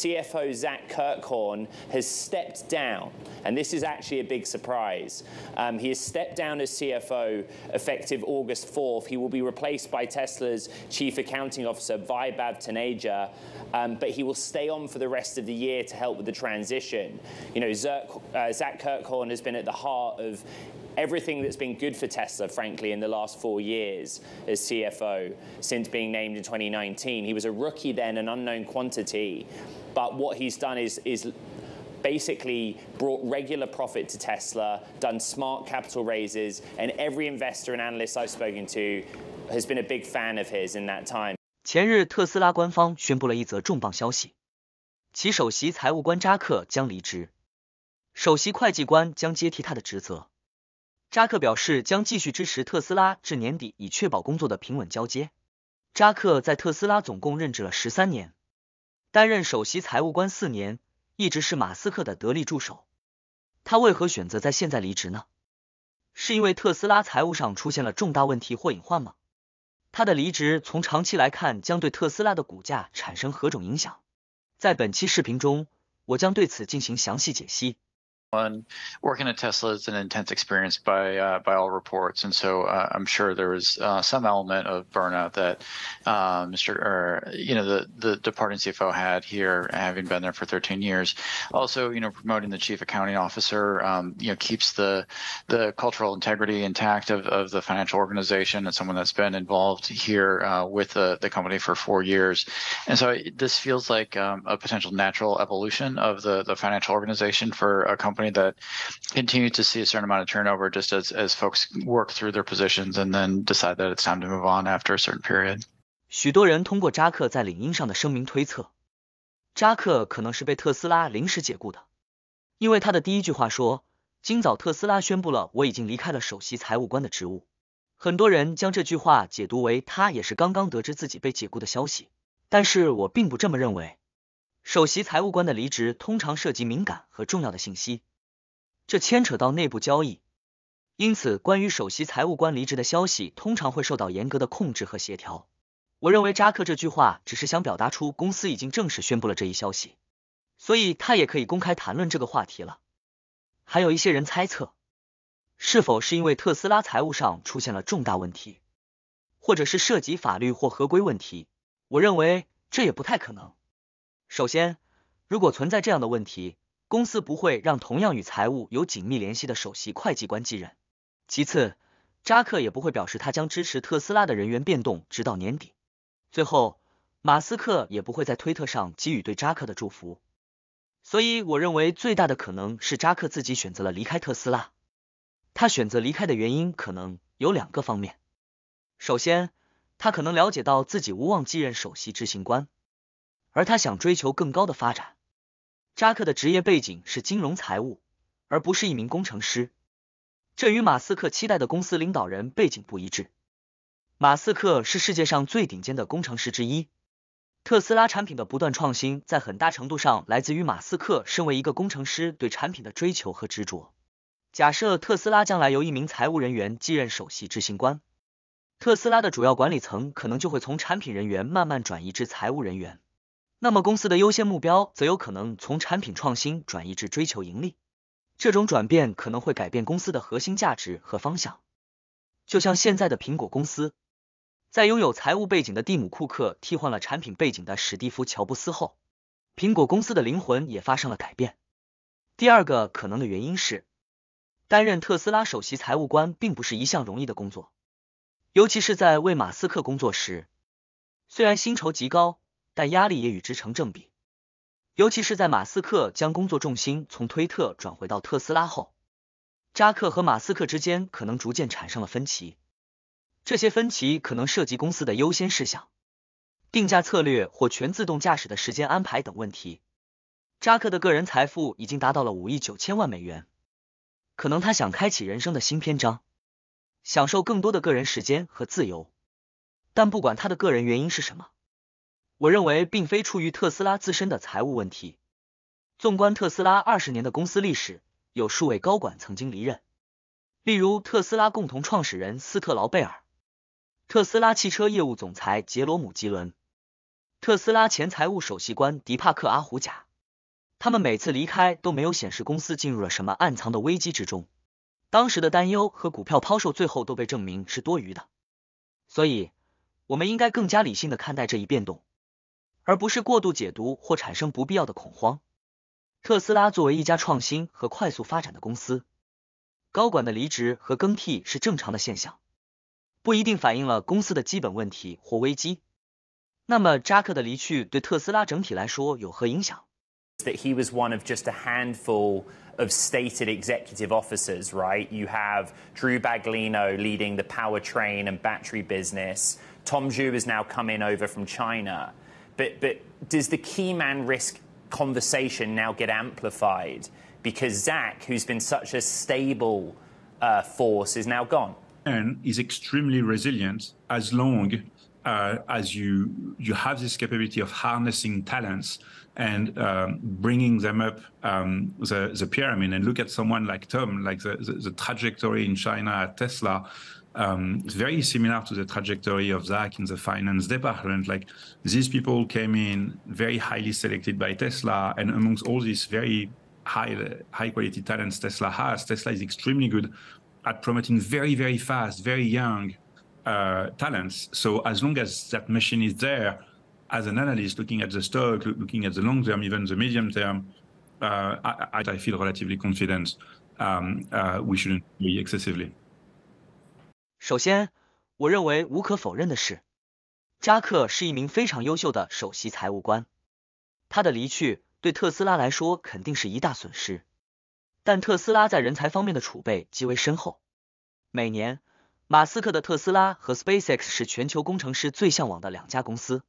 CFO Zach Kirkhorn has stepped down, and this is actually a big surprise. Um, he has stepped down as CFO effective August 4th. He will be replaced by Tesla's chief accounting officer, Vaibhav Taneja, um, but he will stay on for the rest of the year to help with the transition. You know, Zach, uh, Zach Kirkhorn has been at the heart of everything that's been good for Tesla, frankly, in the last four years as CFO since being named in 2019. He was a rookie then, an unknown quantity. but what he's done is is basically brought regular profit to Tesla, done smart capital raises, and every investor and analyst I've spoken to has been a big fan of his in that time. 前日，特斯拉官方宣布了一则重磅消息，其首席财务官扎克将离职，首席会计官将接替他的职责。扎克表示将继续支持特斯拉至年底，以确保工作的平稳交接。扎克在特斯拉总共任职了十三年，担任首席财务官四年，一直是马斯克的得力助手。他为何选择在现在离职呢？是因为特斯拉财务上出现了重大问题或隐患吗？他的离职从长期来看将对特斯拉的股价产生何种影响？在本期视频中，我将对此进行详细解析。one working at Tesla is an intense experience by uh, by all reports, and so uh, I'm sure there was uh, some element of burnout that uh, Mr. or you know the the departing CFO had here, having been there for 13 years. Also, you know, promoting the chief accounting officer, um, you know, keeps the the cultural integrity intact of, of the financial organization, and someone that's been involved here uh, with the, the company for four years, and so this feels like um, a potential natural evolution of the the financial organization for a company i mean that continue to see a certain amount of turnover just as as folks work through their positions and then decide that it's time to move on after a certain period 许多人通过扎克在领英上的声明推测扎克可能是被特斯拉临时解雇的因为他的第一句话说今早特斯拉宣布了我已经离开了首席财务官的职务很多人将这句话解读为他也是刚刚得知自己被解雇的消息但是我并不这么认为首席财务官的离职通常涉及敏感和重要的信息这牵扯到内部交易，因此关于首席财务官离职的消息通常会受到严格的控制和协调。我认为扎克这句话只是想表达出公司已经正式宣布了这一消息，所以他也可以公开谈论这个话题了。还有一些人猜测，是否是因为特斯拉财务上出现了重大问题，或者是涉及法律或合规问题？我认为这也不太可能。首先，如果存在这样的问题，公司不会让同样与财务有紧密联系的首席会计官继任。其次，扎克也不会表示他将支持特斯拉的人员变动直到年底。最后，马斯克也不会在推特上给予对扎克的祝福。所以，我认为最大的可能是扎克自己选择了离开特斯拉。他选择离开的原因可能有两个方面：首先，他可能了解到自己无望继任首席执行官，而他想追求更高的发展。扎克的职业背景是金融财务，而不是一名工程师，这与马斯克期待的公司领导人背景不一致。马斯克是世界上最顶尖的工程师之一，特斯拉产品的不断创新在很大程度上来自于马斯克身为一个工程师对产品的追求和执着。假设特斯拉将来由一名财务人员继任首席执行官，特斯拉的主要管理层可能就会从产品人员慢慢转移至财务人员。那么公司的优先目标则有可能从产品创新转移至追求盈利，这种转变可能会改变公司的核心价值和方向。就像现在的苹果公司，在拥有财务背景的蒂姆·库克替换了产品背景的史蒂夫·乔布斯后，苹果公司的灵魂也发生了改变。第二个可能的原因是，担任特斯拉首席财务官并不是一项容易的工作，尤其是在为马斯克工作时，虽然薪酬极高。但压力也与之成正比，尤其是在马斯克将工作重心从推特转回到特斯拉后，扎克和马斯克之间可能逐渐产生了分歧。这些分歧可能涉及公司的优先事项、定价策略或全自动驾驶的时间安排等问题。扎克的个人财富已经达到了五亿九千万美元，可能他想开启人生的新篇章，享受更多的个人时间和自由。但不管他的个人原因是什么。我认为并非出于特斯拉自身的财务问题。纵观特斯拉二十年的公司历史，有数位高管曾经离任，例如特斯拉共同创始人斯特劳贝尔、特斯拉汽车业务总裁杰罗姆吉伦、特斯拉前财务首席官迪帕克阿胡贾。他们每次离开都没有显示公司进入了什么暗藏的危机之中，当时的担忧和股票抛售最后都被证明是多余的。所以，我们应该更加理性的看待这一变动。而不是过度解读或产生不必要的恐慌。特斯拉作为一家创新和快速发展的公司，高管的离职和更替是正常的现象，不一定反映了公司的基本问题或危机。那么扎克的离去对特斯拉整体来说有何影响？that he was one of just a handful of stated executive officers, right? You have Drew Baglino leading the powertrain and battery business. Tom Zhu has now come in over from China. But, but does the key man risk conversation now get amplified because Zach, who's been such a stable uh, force, is now gone? And is extremely resilient as long uh, as you you have this capability of harnessing talents and um, bringing them up um, the, the pyramid and look at someone like Tom, like the, the, the trajectory in China at Tesla, um, it's very similar to the trajectory of Zach in the finance department. Like these people came in very highly selected by Tesla, and amongst all these very high high quality talents Tesla has, Tesla is extremely good at promoting very very fast, very young uh, talents. So as long as that machine is there, as an analyst looking at the stock, looking at the long term, even the medium term, uh, I, I, feel relatively confident um, uh, we shouldn't be excessively. 首先，我认为无可否认的是，扎克是一名非常优秀的首席财务官。他的离去对特斯拉来说肯定是一大损失，但特斯拉在人才方面的储备极为深厚，每年马斯克的特斯拉和 SpaceX 是全球工程师最向往的两家公司。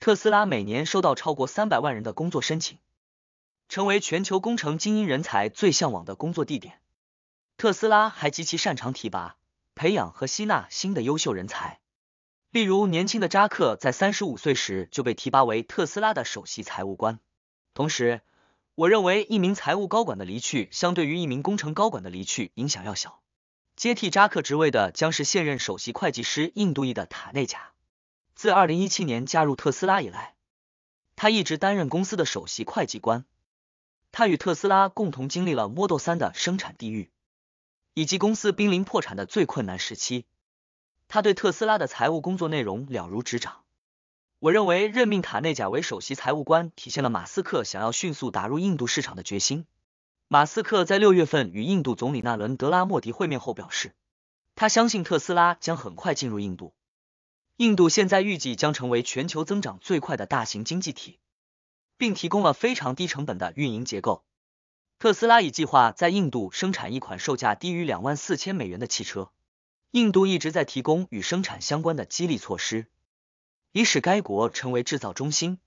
特斯拉每年收到超过三百万人的工作申请，成为全球工程精英人才最向往的工作地点。特斯拉还极其擅长提拔、培养和吸纳新的优秀人才。例如，年轻的扎克在三十五岁时就被提拔为特斯拉的首席财务官。同时，我认为一名财务高管的离去，相对于一名工程高管的离去，影响要小。接替扎克职位的将是现任首席会计师印度裔的塔内贾。自二零一七年加入特斯拉以来，他一直担任公司的首席会计官。他与特斯拉共同经历了 Model 三的生产地狱，以及公司濒临破产的最困难时期。他对特斯拉的财务工作内容了如指掌。我认为任命塔内贾为首席财务官，体现了马斯克想要迅速打入印度市场的决心。马斯克在六月份与印度总理纳伦德拉莫迪会面后表示，他相信特斯拉将很快进入印度。印度现在预计将成为全球增长最快的大型经济体，并提供了非常低成本的运营结构。特斯拉已计划在印度生产一款售价低于两万四千美元的汽车。印度一直在提供与生产相关的激励措施，以使该国成为制造中心。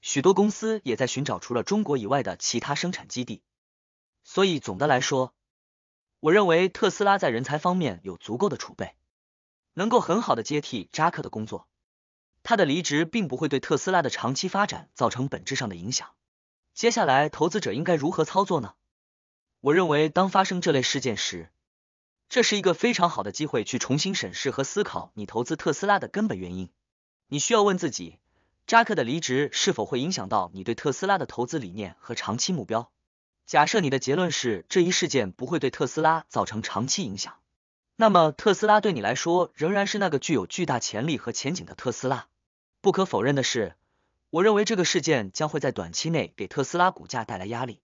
许多公司也在寻找除了中国以外的其他生产基地。所以总的来说，我认为特斯拉在人才方面有足够的储备，能够很好的接替扎克的工作。他的离职并不会对特斯拉的长期发展造成本质上的影响。接下来，投资者应该如何操作呢？我认为，当发生这类事件时，这是一个非常好的机会去重新审视和思考你投资特斯拉的根本原因。你需要问自己：扎克的离职是否会影响到你对特斯拉的投资理念和长期目标？假设你的结论是这一事件不会对特斯拉造成长期影响，那么特斯拉对你来说仍然是那个具有巨大潜力和前景的特斯拉。不可否认的是，我认为这个事件将会在短期内给特斯拉股价带来压力。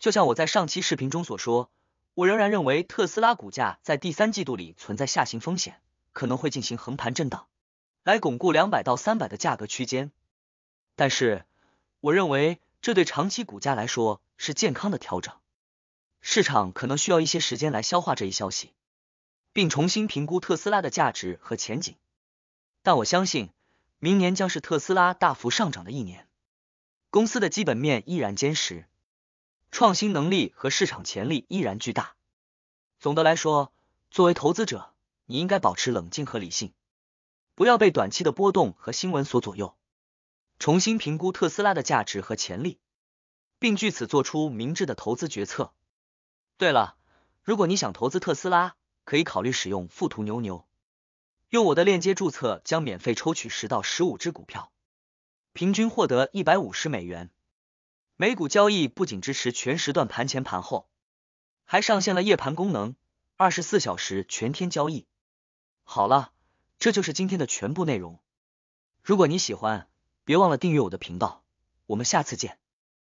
就像我在上期视频中所说，我仍然认为特斯拉股价在第三季度里存在下行风险，可能会进行横盘震荡，来巩固两百到三百的价格区间。但是，我认为这对长期股价来说。是健康的调整，市场可能需要一些时间来消化这一消息，并重新评估特斯拉的价值和前景。但我相信，明年将是特斯拉大幅上涨的一年。公司的基本面依然坚实，创新能力和市场潜力依然巨大。总的来说，作为投资者，你应该保持冷静和理性，不要被短期的波动和新闻所左右，重新评估特斯拉的价值和潜力。并据此做出明智的投资决策。对了，如果你想投资特斯拉，可以考虑使用富途牛牛，用我的链接注册将免费抽取十到十五只股票，平均获得一百五十美元每股交易。不仅支持全时段盘前盘后，还上线了夜盘功能，二十四小时全天交易。好了，这就是今天的全部内容。如果你喜欢，别忘了订阅我的频道。我们下次见。